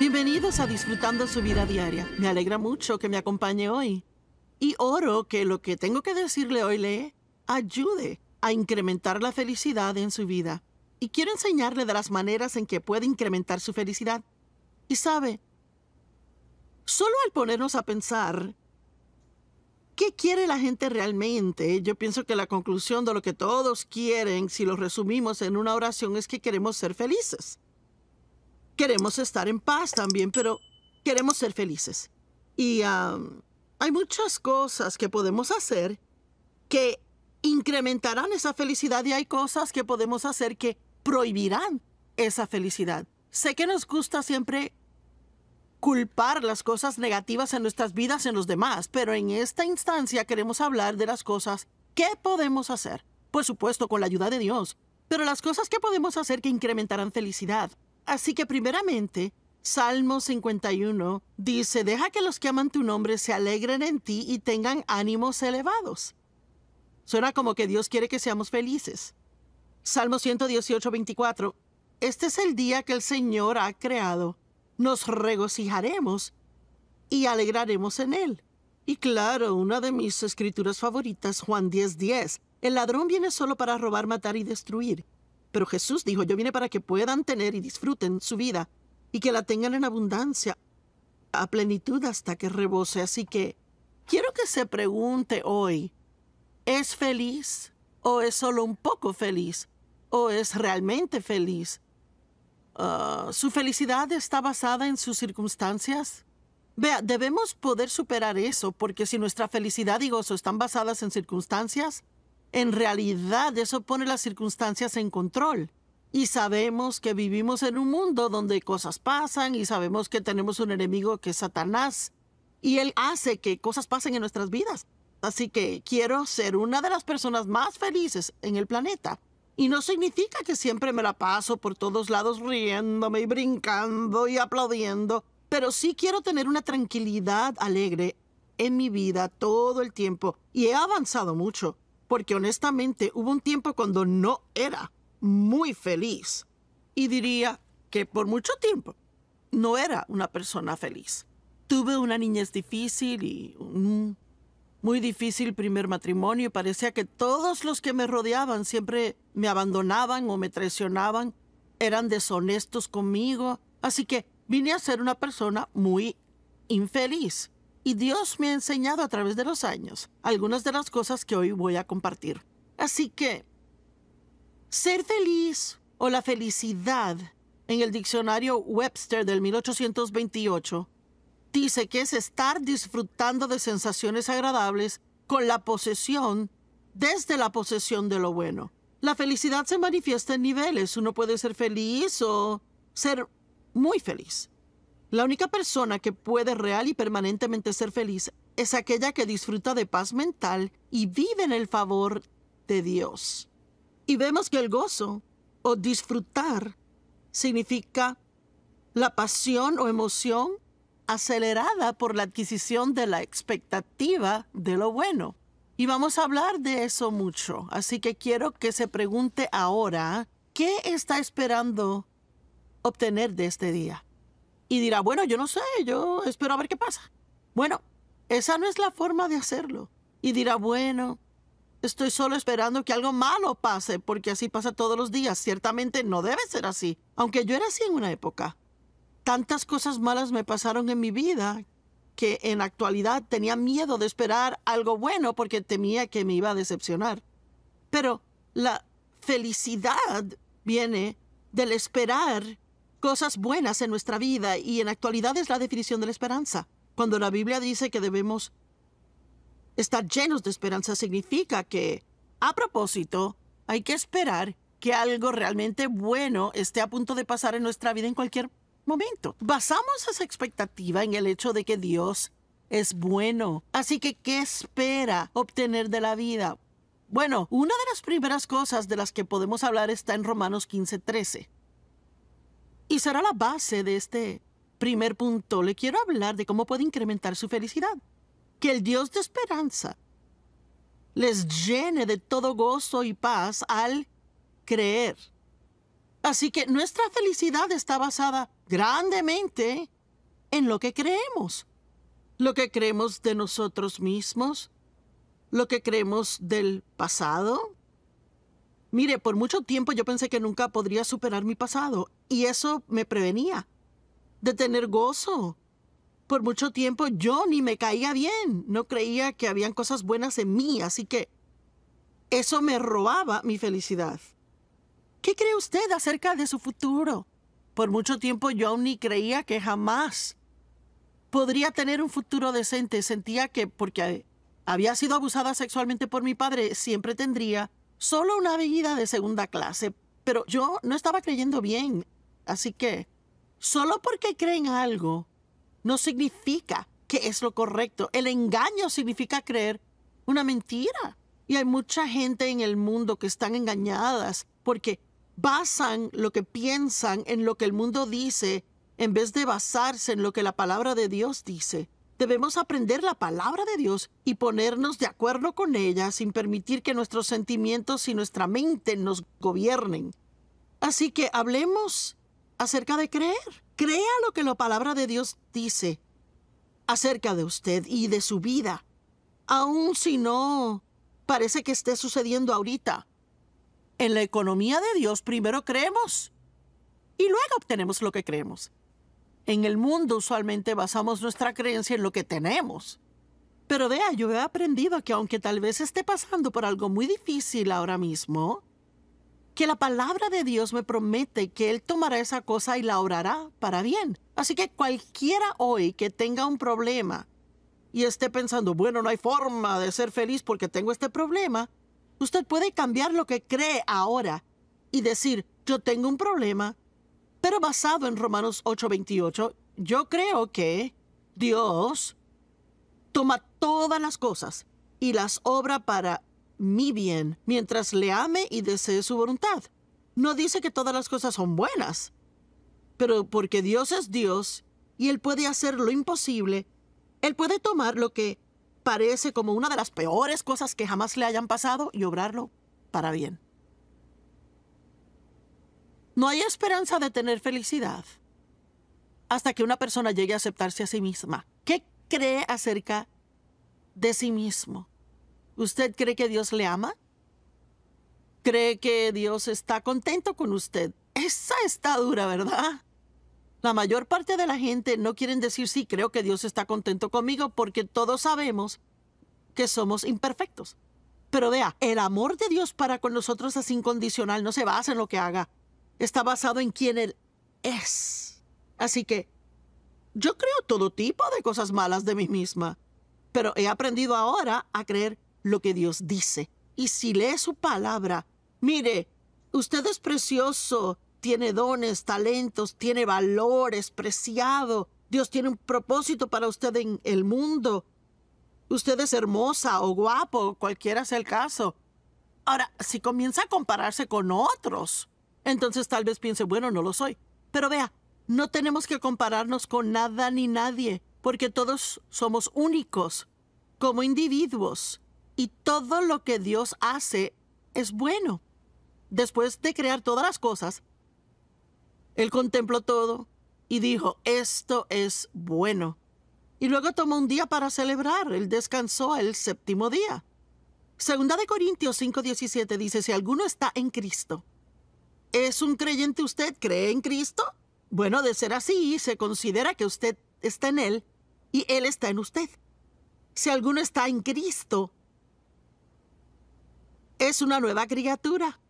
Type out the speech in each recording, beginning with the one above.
Bienvenidos a Disfrutando su vida diaria. Me alegra mucho que me acompañe hoy. Y oro que lo que tengo que decirle hoy le ayude a incrementar la felicidad en su vida. Y quiero enseñarle de las maneras en que puede incrementar su felicidad. Y sabe, solo al ponernos a pensar qué quiere la gente realmente, yo pienso que la conclusión de lo que todos quieren, si lo resumimos en una oración, es que queremos ser felices. Queremos estar en paz también, pero queremos ser felices. Y hay muchas cosas que podemos hacer que incrementarán esa felicidad y hay cosas que podemos hacer que prohibirán esa felicidad. Sé que nos gusta siempre culpar las cosas negativas en nuestras vidas en los demás, pero en esta instancia queremos hablar de las cosas que podemos hacer, por supuesto con la ayuda de Dios, pero las cosas que podemos hacer que incrementarán felicidad, Así que primeramente, Salmo 51 dice, deja que los que aman tu nombre se alegren en ti y tengan ánimos elevados. Suena como que Dios quiere que seamos felices. Salmo 118, 24. Este es el día que el Señor ha creado. Nos regocijaremos y alegraremos en él. Y claro, una de mis escrituras favoritas, Juan 10, 10, el ladrón viene solo para robar, matar y destruir. Pero Jesús dijo, yo vine para que puedan tener y disfruten su vida y que la tengan en abundancia, a plenitud hasta que rebose. Así que quiero que se pregunte hoy, ¿es feliz o es solo un poco feliz o es realmente feliz? Ah, ¿Su felicidad está basada en sus circunstancias? Vea, debemos poder superar eso, porque si nuestra felicidad y gozo están basadas en circunstancias, en realidad eso pone las circunstancias en control. Y sabemos que vivimos en un mundo donde cosas pasan y sabemos que tenemos un enemigo que es Satanás. Y él hace que cosas pasen en nuestras vidas. Así que quiero ser una de las personas más felices en el planeta. Y no significa que siempre me la paso por todos lados riéndome y brincando y aplaudiendo. Pero sí quiero tener una tranquilidad alegre en mi vida todo el tiempo. Y he avanzado mucho porque honestamente hubo un tiempo cuando no era muy feliz y diría que por mucho tiempo no era una persona feliz. Tuve una niñez difícil y un muy difícil primer matrimonio y parecía que todos los que me rodeaban siempre me abandonaban o me traicionaban, eran deshonestos conmigo, así que vine a ser una persona muy infeliz y Dios me ha enseñado a través de los años algunas de las cosas que hoy voy a compartir. Así que, ser feliz o la felicidad en el diccionario Webster del 1828 dice que es estar disfrutando de sensaciones agradables con la posesión, desde la posesión de lo bueno. La felicidad se manifiesta en niveles. Uno puede ser feliz o ser muy feliz. La única persona que puede real y permanentemente ser feliz es aquella que disfruta de paz mental y vive en el favor de Dios. Y vemos que el gozo o disfrutar significa la pasión o emoción acelerada por la adquisición de la expectativa de lo bueno. Y vamos a hablar de eso mucho, así que quiero que se pregunte ahora, ¿qué está esperando obtener de este día? y dirá, bueno, yo no sé, yo espero a ver qué pasa. Bueno, esa no es la forma de hacerlo. Y dirá, bueno, estoy solo esperando que algo malo pase, porque así pasa todos los días. Ciertamente no debe ser así, aunque yo era así en una época. Tantas cosas malas me pasaron en mi vida que en actualidad tenía miedo de esperar algo bueno porque temía que me iba a decepcionar. Pero la felicidad viene del esperar cosas buenas en nuestra vida y en actualidad es la definición de la esperanza. Cuando la Biblia dice que debemos estar llenos de esperanza, significa que, a propósito, hay que esperar que algo realmente bueno esté a punto de pasar en nuestra vida en cualquier momento. Basamos esa expectativa en el hecho de que Dios es bueno. Así que, ¿qué espera obtener de la vida? Bueno, una de las primeras cosas de las que podemos hablar está en Romanos 15:13 y será la base de este primer punto. Le quiero hablar de cómo puede incrementar su felicidad. Que el Dios de esperanza les llene de todo gozo y paz al creer. Así que nuestra felicidad está basada grandemente en lo que creemos. Lo que creemos de nosotros mismos, lo que creemos del pasado, Mire, por mucho tiempo yo pensé que nunca podría superar mi pasado y eso me prevenía de tener gozo. Por mucho tiempo yo ni me caía bien, no creía que habían cosas buenas en mí, así que eso me robaba mi felicidad. ¿Qué cree usted acerca de su futuro? Por mucho tiempo yo aún ni creía que jamás podría tener un futuro decente. Sentía que porque había sido abusada sexualmente por mi padre, siempre tendría solo una bebida de segunda clase, pero yo no estaba creyendo bien. Así que, solo porque creen algo, no significa que es lo correcto. El engaño significa creer una mentira. Y hay mucha gente en el mundo que están engañadas porque basan lo que piensan en lo que el mundo dice en vez de basarse en lo que la palabra de Dios dice debemos aprender la palabra de Dios y ponernos de acuerdo con ella sin permitir que nuestros sentimientos y nuestra mente nos gobiernen. Así que hablemos acerca de creer. Crea lo que la palabra de Dios dice acerca de usted y de su vida, aun si no parece que esté sucediendo ahorita. En la economía de Dios primero creemos y luego obtenemos lo que creemos. En el mundo usualmente basamos nuestra creencia en lo que tenemos. Pero vea, yo he aprendido que aunque tal vez esté pasando por algo muy difícil ahora mismo, que la palabra de Dios me promete que Él tomará esa cosa y la orará para bien. Así que cualquiera hoy que tenga un problema y esté pensando, bueno, no hay forma de ser feliz porque tengo este problema, usted puede cambiar lo que cree ahora y decir, yo tengo un problema, pero basado en Romanos 8:28, yo creo que Dios toma todas las cosas y las obra para mi bien, mientras le ame y desee su voluntad. No dice que todas las cosas son buenas, pero porque Dios es Dios y Él puede hacer lo imposible, Él puede tomar lo que parece como una de las peores cosas que jamás le hayan pasado y obrarlo para bien. No hay esperanza de tener felicidad hasta que una persona llegue a aceptarse a sí misma. ¿Qué cree acerca de sí mismo? ¿Usted cree que Dios le ama? ¿Cree que Dios está contento con usted? Esa está dura, ¿verdad? La mayor parte de la gente no quieren decir sí, creo que Dios está contento conmigo porque todos sabemos que somos imperfectos. Pero vea, el amor de Dios para con nosotros es incondicional, no se basa en lo que haga está basado en quién él es. Así que yo creo todo tipo de cosas malas de mí misma, pero he aprendido ahora a creer lo que Dios dice. Y si lee su palabra, mire, usted es precioso, tiene dones, talentos, tiene valor, es preciado. Dios tiene un propósito para usted en el mundo. Usted es hermosa o guapo, cualquiera sea el caso. Ahora, si comienza a compararse con otros, entonces tal vez piense, bueno, no lo soy. Pero vea, no tenemos que compararnos con nada ni nadie, porque todos somos únicos como individuos y todo lo que Dios hace es bueno. Después de crear todas las cosas, Él contempló todo y dijo, esto es bueno. Y luego tomó un día para celebrar, Él descansó el séptimo día. Segunda de Corintios 5:17 dice, si alguno está en Cristo, ¿Es un creyente usted? ¿Cree en Cristo? Bueno, de ser así, se considera que usted está en Él y Él está en usted. Si alguno está en Cristo, es una nueva criatura.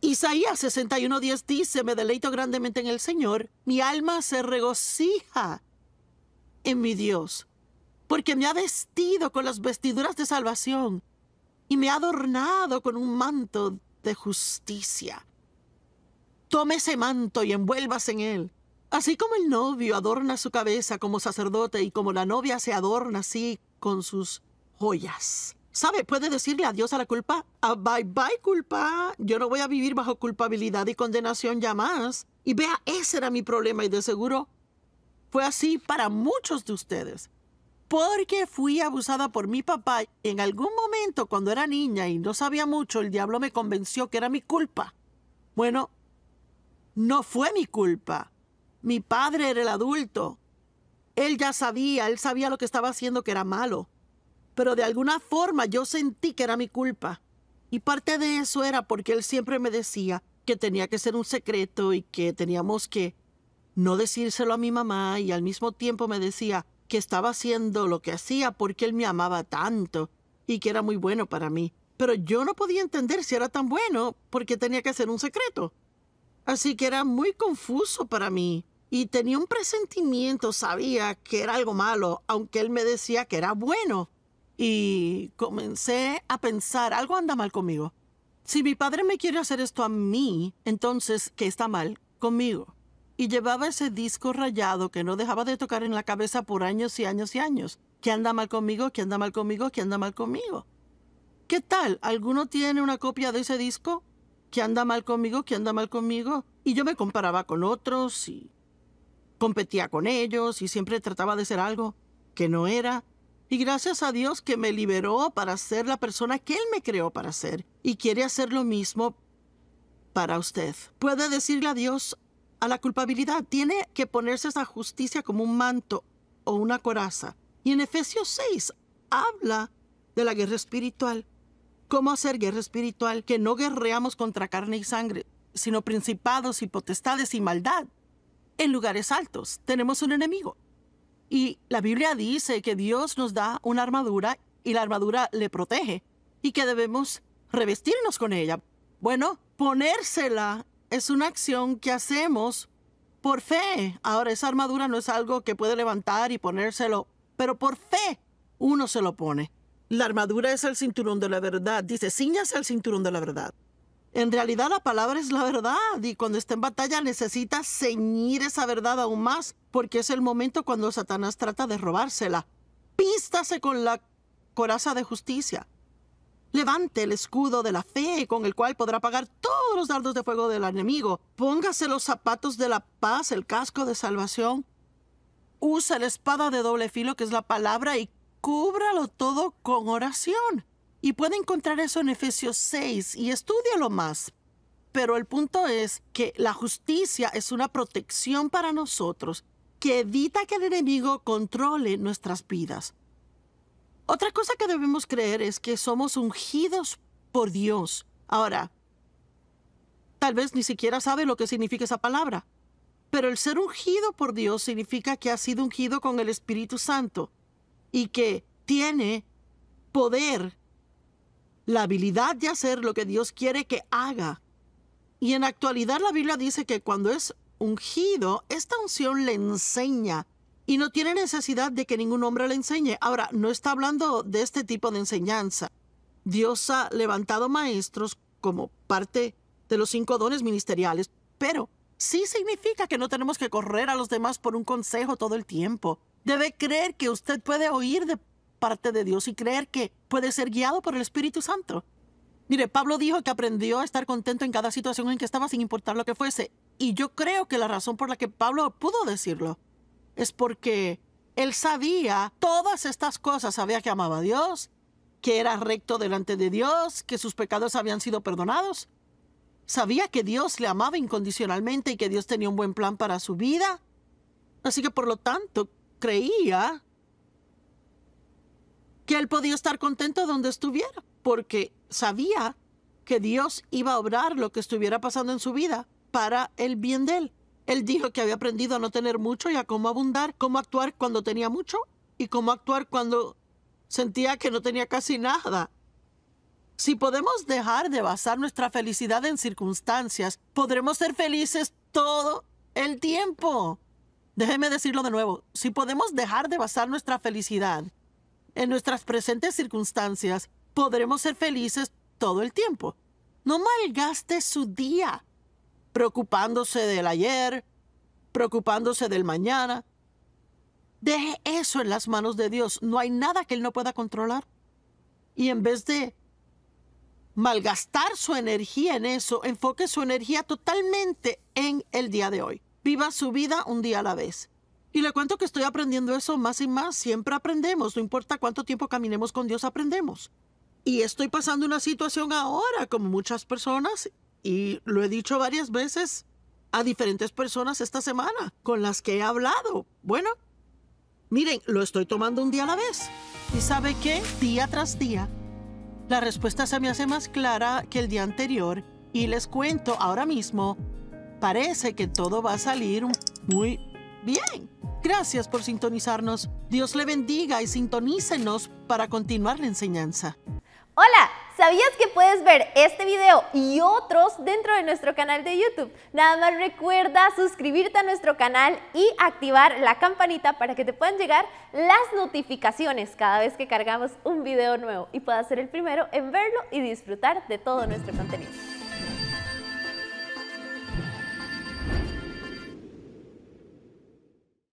Isaías 61:10 dice, me deleito grandemente en el Señor, mi alma se regocija en mi Dios, porque me ha vestido con las vestiduras de salvación y me ha adornado con un manto de justicia Tome ese manto y envuélvase en él. Así como el novio adorna su cabeza como sacerdote y como la novia se adorna así con sus joyas. ¿Sabe? Puede decirle adiós a la culpa. A ah, bye bye culpa. Yo no voy a vivir bajo culpabilidad y condenación ya más. Y vea, ese era mi problema y de seguro fue así para muchos de ustedes. Porque fui abusada por mi papá en algún momento cuando era niña y no sabía mucho, el diablo me convenció que era mi culpa. Bueno, no fue mi culpa. Mi padre era el adulto. Él ya sabía, él sabía lo que estaba haciendo que era malo. Pero de alguna forma yo sentí que era mi culpa. Y parte de eso era porque él siempre me decía que tenía que ser un secreto y que teníamos que no decírselo a mi mamá y al mismo tiempo me decía que estaba haciendo lo que hacía porque él me amaba tanto y que era muy bueno para mí. Pero yo no podía entender si era tan bueno porque tenía que ser un secreto. Así que era muy confuso para mí. Y tenía un presentimiento, sabía que era algo malo, aunque él me decía que era bueno. Y comencé a pensar, algo anda mal conmigo. Si mi padre me quiere hacer esto a mí, entonces, ¿qué está mal conmigo? Y llevaba ese disco rayado que no dejaba de tocar en la cabeza por años y años y años. ¿Qué anda mal conmigo? ¿Qué anda mal conmigo? ¿Qué anda mal conmigo? ¿Qué tal? ¿Alguno tiene una copia de ese disco? ¿Qué anda mal conmigo? que anda mal conmigo? Y yo me comparaba con otros y competía con ellos y siempre trataba de ser algo que no era. Y gracias a Dios que me liberó para ser la persona que Él me creó para ser. Y quiere hacer lo mismo para usted. Puede decirle Dios a la culpabilidad. Tiene que ponerse esa justicia como un manto o una coraza. Y en Efesios 6 habla de la guerra espiritual cómo hacer guerra espiritual, que no guerreamos contra carne y sangre, sino principados y potestades y maldad. En lugares altos tenemos un enemigo. Y la Biblia dice que Dios nos da una armadura y la armadura le protege y que debemos revestirnos con ella. Bueno, ponérsela es una acción que hacemos por fe. Ahora, esa armadura no es algo que puede levantar y ponérselo, pero por fe uno se lo pone. La armadura es el cinturón de la verdad. Dice, ciñase el cinturón de la verdad. En realidad la palabra es la verdad y cuando está en batalla necesita ceñir esa verdad aún más porque es el momento cuando Satanás trata de robársela. Pístase con la coraza de justicia. Levante el escudo de la fe con el cual podrá pagar todos los dardos de fuego del enemigo. Póngase los zapatos de la paz, el casco de salvación. Usa la espada de doble filo que es la palabra y cúbralo todo con oración. Y puede encontrar eso en Efesios 6 y estudialo más. Pero el punto es que la justicia es una protección para nosotros que evita que el enemigo controle nuestras vidas. Otra cosa que debemos creer es que somos ungidos por Dios. Ahora, tal vez ni siquiera sabe lo que significa esa palabra, pero el ser ungido por Dios significa que ha sido ungido con el Espíritu Santo y que tiene poder, la habilidad de hacer lo que Dios quiere que haga. Y en actualidad la Biblia dice que cuando es ungido, esta unción le enseña y no tiene necesidad de que ningún hombre le enseñe. Ahora, no está hablando de este tipo de enseñanza. Dios ha levantado maestros como parte de los cinco dones ministeriales, pero sí significa que no tenemos que correr a los demás por un consejo todo el tiempo. Debe creer que usted puede oír de parte de Dios y creer que puede ser guiado por el Espíritu Santo. Mire, Pablo dijo que aprendió a estar contento en cada situación en que estaba sin importar lo que fuese. Y yo creo que la razón por la que Pablo pudo decirlo es porque él sabía todas estas cosas. Sabía que amaba a Dios, que era recto delante de Dios, que sus pecados habían sido perdonados. Sabía que Dios le amaba incondicionalmente y que Dios tenía un buen plan para su vida. Así que por lo tanto, creía que él podía estar contento donde estuviera, porque sabía que Dios iba a obrar lo que estuviera pasando en su vida para el bien de él. Él dijo que había aprendido a no tener mucho y a cómo abundar, cómo actuar cuando tenía mucho y cómo actuar cuando sentía que no tenía casi nada. Si podemos dejar de basar nuestra felicidad en circunstancias, podremos ser felices todo el tiempo. Déjeme decirlo de nuevo, si podemos dejar de basar nuestra felicidad en nuestras presentes circunstancias, podremos ser felices todo el tiempo. No malgaste su día preocupándose del ayer, preocupándose del mañana. Deje eso en las manos de Dios. No hay nada que Él no pueda controlar. Y en vez de malgastar su energía en eso, enfoque su energía totalmente en el día de hoy. Viva su vida un día a la vez. Y le cuento que estoy aprendiendo eso más y más. Siempre aprendemos, no importa cuánto tiempo caminemos con Dios, aprendemos. Y estoy pasando una situación ahora, como muchas personas, y lo he dicho varias veces a diferentes personas esta semana con las que he hablado. Bueno, miren, lo estoy tomando un día a la vez. ¿Y sabe qué? Día tras día, la respuesta se me hace más clara que el día anterior. Y les cuento ahora mismo parece que todo va a salir muy bien. Gracias por sintonizarnos. Dios le bendiga y sintonícenos para continuar la enseñanza. Hola, ¿sabías que puedes ver este video y otros dentro de nuestro canal de YouTube? Nada más recuerda suscribirte a nuestro canal y activar la campanita para que te puedan llegar las notificaciones cada vez que cargamos un video nuevo y puedas ser el primero en verlo y disfrutar de todo nuestro contenido.